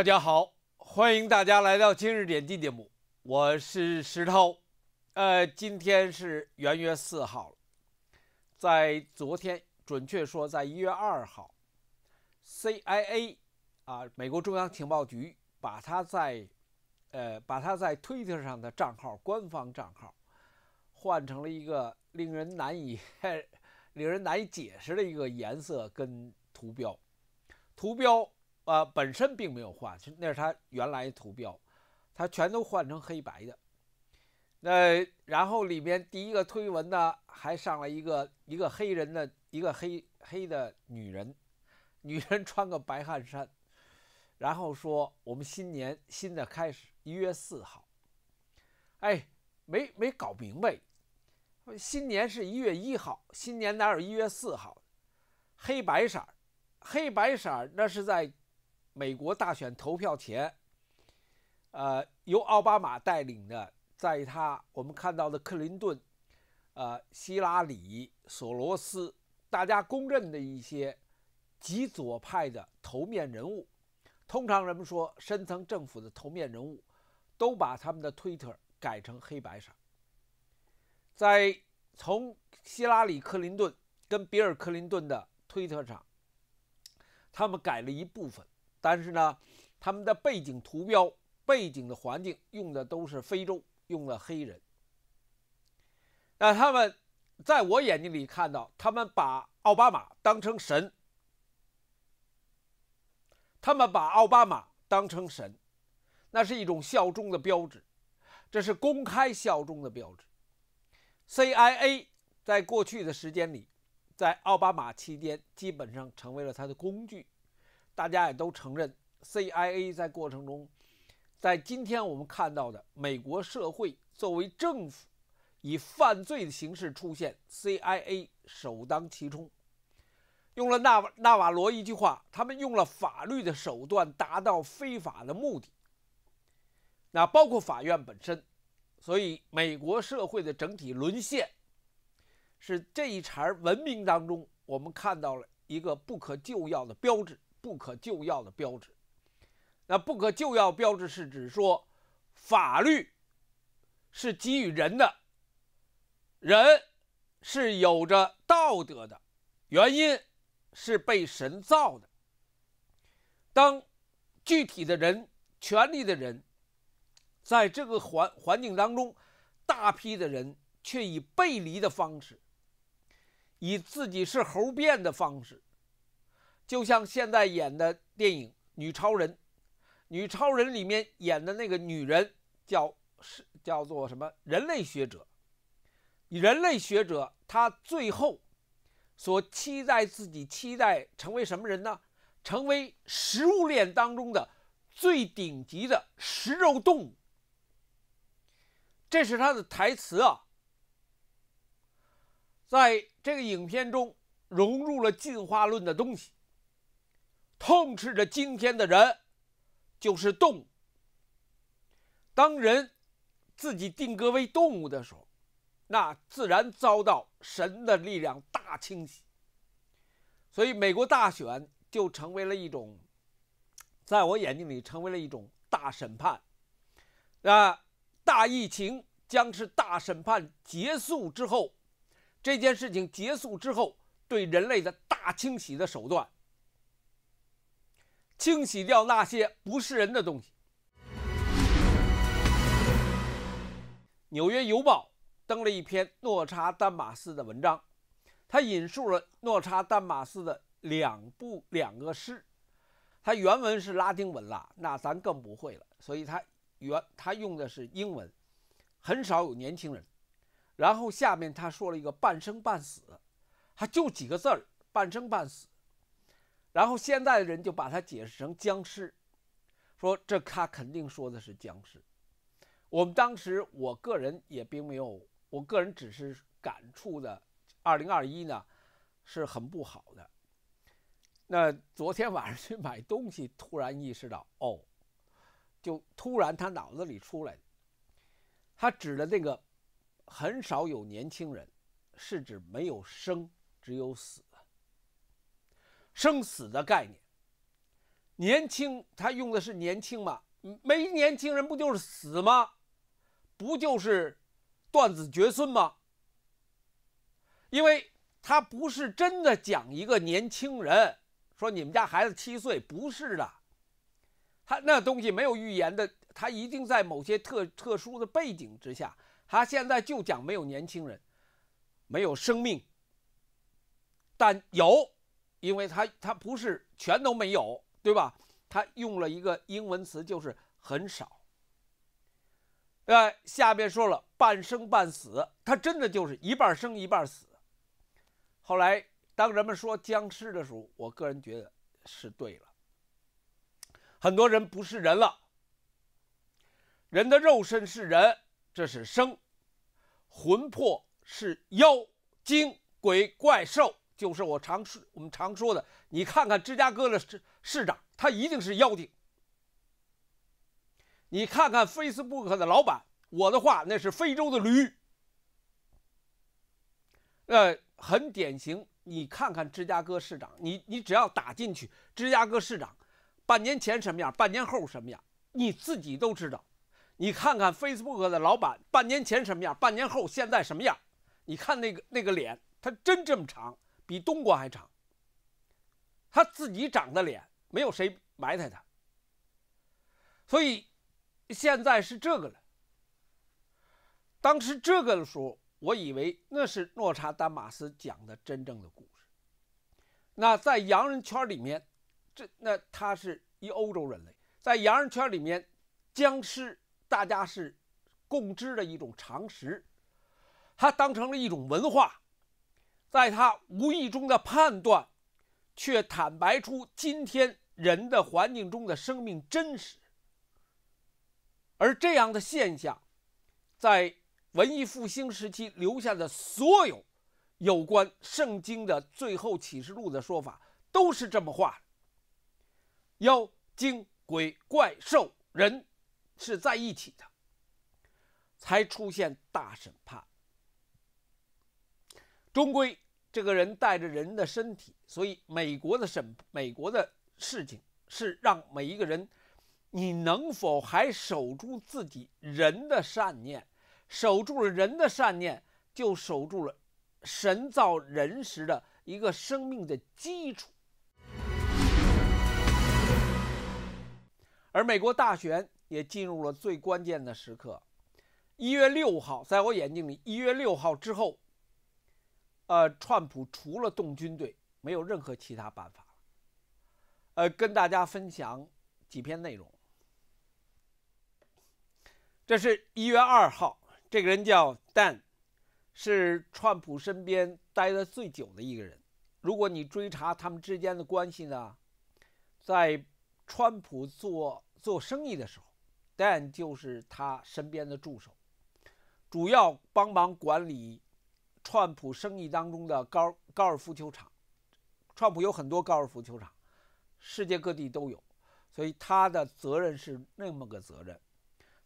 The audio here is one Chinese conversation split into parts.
大家好，欢迎大家来到今日点击节目，我是石头。呃，今天是元月四号在昨天，准确说在一月二号，CIA 啊，美国中央情报局把他在，呃，把他在 Twitter 上的账号，官方账号，换成了一个令人难以、令人难以解释的一个颜色跟图标，图标。呃，本身并没有换，那是他原来图标，他全都换成黑白的。那然后里面第一个推文呢，还上了一个一个黑人的一个黑黑的女人，女人穿个白汗衫，然后说我们新年新的开始，一月四号。哎，没没搞明白，新年是一月一号，新年哪有一月四号？黑白色黑白色那是在。美国大选投票前，呃，由奥巴马带领的，在他我们看到的克林顿、呃希拉里、索罗斯，大家公认的一些极左派的头面人物，通常人们说深层政府的头面人物，都把他们的推特改成黑白色。在从希拉里、克林顿跟比尔·克林顿的推特上，他们改了一部分。但是呢，他们的背景图标、背景的环境用的都是非洲，用了黑人。那他们在我眼睛里看到，他们把奥巴马当成神，他们把奥巴马当成神，那是一种效忠的标志，这是公开效忠的标志。CIA 在过去的时间里，在奥巴马期间，基本上成为了他的工具。大家也都承认，CIA 在过程中，在今天我们看到的美国社会作为政府以犯罪的形式出现，CIA 首当其冲。用了纳纳瓦罗一句话，他们用了法律的手段达到非法的目的。那包括法院本身，所以美国社会的整体沦陷，是这一茬文明当中我们看到了一个不可救药的标志。不可救药的标志。那不可救药标志是指说，法律是给予人的，人是有着道德的，原因是被神造的。当具体的人、权利的人，在这个环环境当中，大批的人却以背离的方式，以自己是猴变的方式。就像现在演的电影《女超人》，女超人里面演的那个女人叫是叫做什么人类学者，人类学者她最后所期待自己期待成为什么人呢？成为食物链当中的最顶级的食肉动物。这是她的台词啊。在这个影片中融入了进化论的东西。痛斥着今天的人，就是动物。当人自己定格为动物的时候，那自然遭到神的力量大清洗。所以美国大选就成为了一种，在我眼睛里成为了一种大审判。啊，大疫情将是大审判结束之后，这件事情结束之后对人类的大清洗的手段。清洗掉那些不是人的东西。纽约邮报登了一篇诺查丹马斯的文章，他引述了诺查丹马斯的两部两个诗。他原文是拉丁文啦，那咱更不会了，所以他原他用的是英文，很少有年轻人。然后下面他说了一个半生半死，他就几个字儿，半生半死。然后现在的人就把它解释成僵尸，说这他肯定说的是僵尸。我们当时，我个人也并没有，我个人只是感触的，二零二一呢是很不好的。那昨天晚上去买东西，突然意识到，哦，就突然他脑子里出来，他指的那个很少有年轻人，是指没有生，只有死。生死的概念，年轻，他用的是年轻嘛？没年轻人不就是死吗？不就是断子绝孙吗？因为他不是真的讲一个年轻人，说你们家孩子七岁，不是的，他那东西没有预言的，他一定在某些特特殊的背景之下，他现在就讲没有年轻人，没有生命，但有。因为他他不是全都没有，对吧？他用了一个英文词，就是很少。呃，下边说了半生半死，他真的就是一半生一半死。后来当人们说僵尸的时候，我个人觉得是对了。很多人不是人了，人的肉身是人，这是生；魂魄是妖精鬼怪兽。就是我常说我们常说的，你看看芝加哥的市市长，他一定是妖精。你看看 Facebook 的老板，我的话那是非洲的驴。呃，很典型。你看看芝加哥市长，你你只要打进去芝加哥市长，半年前什么样，半年后什么样，你自己都知道。你看看 Facebook 的老板，半年前什么样，半年后现在什么样？你看那个那个脸，他真这么长。比东国还长，他自己长的脸，没有谁埋汰他。所以现在是这个了。当时这个的时候，我以为那是诺查丹马斯讲的真正的故事。那在洋人圈里面，这那他是一欧洲人类，在洋人圈里面，僵尸大家是共知的一种常识，他当成了一种文化。在他无意中的判断，却坦白出今天人的环境中的生命真实。而这样的现象，在文艺复兴时期留下的所有有关《圣经》的《最后启示录》的说法，都是这么话：，妖精、鬼怪、兽人是在一起的，才出现大审判。终归，这个人带着人的身体，所以美国的审，美国的事情是让每一个人，你能否还守住自己人的善念？守住了人的善念，就守住了神造人时的一个生命的基础。而美国大选也进入了最关键的时刻，一月六号，在我眼睛里，一月六号之后。呃，川普除了动军队，没有任何其他办法呃，跟大家分享几篇内容。这是一月二号，这个人叫 Dan，是川普身边待的最久的一个人。如果你追查他们之间的关系呢，在川普做做生意的时候，Dan 就是他身边的助手，主要帮忙管理。川普生意当中的高高尔夫球场，川普有很多高尔夫球场，世界各地都有，所以他的责任是那么个责任，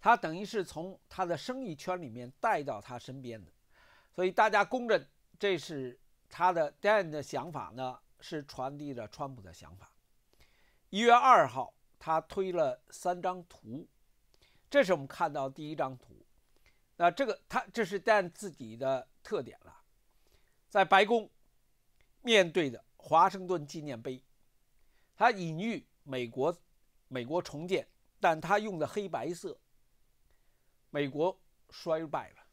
他等于是从他的生意圈里面带到他身边的，所以大家公认这是他的 Dan 的想法呢，是传递着川普的想法。一月二号，他推了三张图，这是我们看到第一张图。那这个，他这是但自己的特点了，在白宫面对的华盛顿纪念碑，他隐喻美国，美国重建，但他用的黑白色，美国衰败了，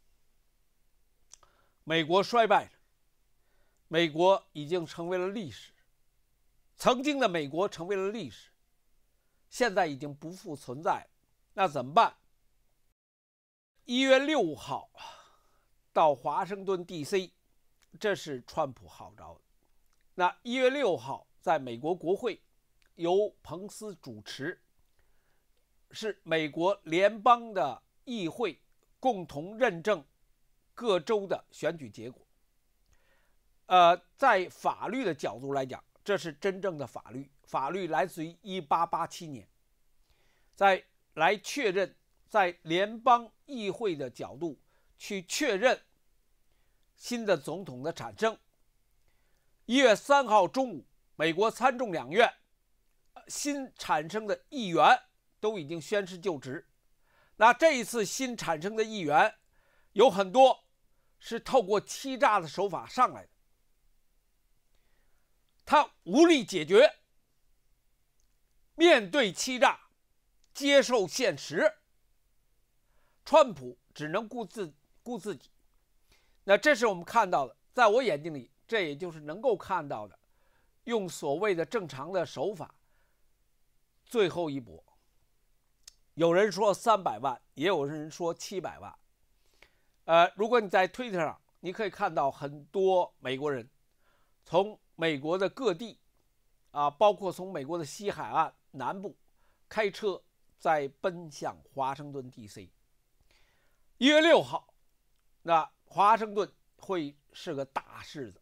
美国衰败了，美国已经成为了历史，曾经的美国成为了历史，现在已经不复存在，那怎么办？一月六号到华盛顿 D.C.，这是川普号召的。那一月六号在美国国会由彭斯主持，是美国联邦的议会共同认证各州的选举结果。呃，在法律的角度来讲，这是真正的法律。法律来自于一八八七年，在来确认。在联邦议会的角度去确认新的总统的产生。一月三号中午，美国参众两院新产生的议员都已经宣誓就职。那这一次新产生的议员有很多是透过欺诈的手法上来的，他无力解决，面对欺诈，接受现实。川普只能顾自顾自己，那这是我们看到的，在我眼睛里，这也就是能够看到的。用所谓的正常的手法，最后一搏。有人说三百万，也有人说七百万。呃，如果你在 Twitter 上，你可以看到很多美国人从美国的各地啊，包括从美国的西海岸南部开车在奔向华盛顿 DC。一月六号，那华盛顿会是个大柿子，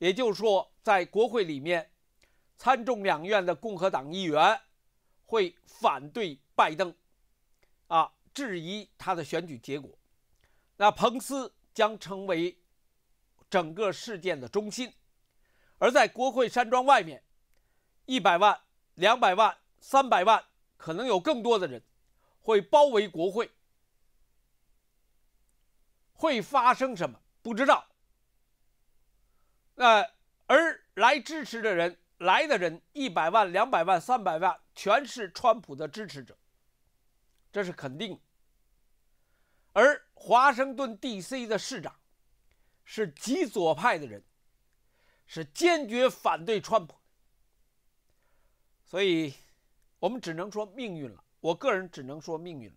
也就是说，在国会里面，参众两院的共和党议员会反对拜登，啊，质疑他的选举结果。那彭斯将成为整个事件的中心，而在国会山庄外面，一百万、两百万、三百万，可能有更多的人会包围国会。会发生什么？不知道。那而来支持的人，来的人一百万、两百万、三百万，全是川普的支持者，这是肯定。而华盛顿 D.C. 的市长是极左派的人，是坚决反对川普，所以我们只能说命运了。我个人只能说命运了。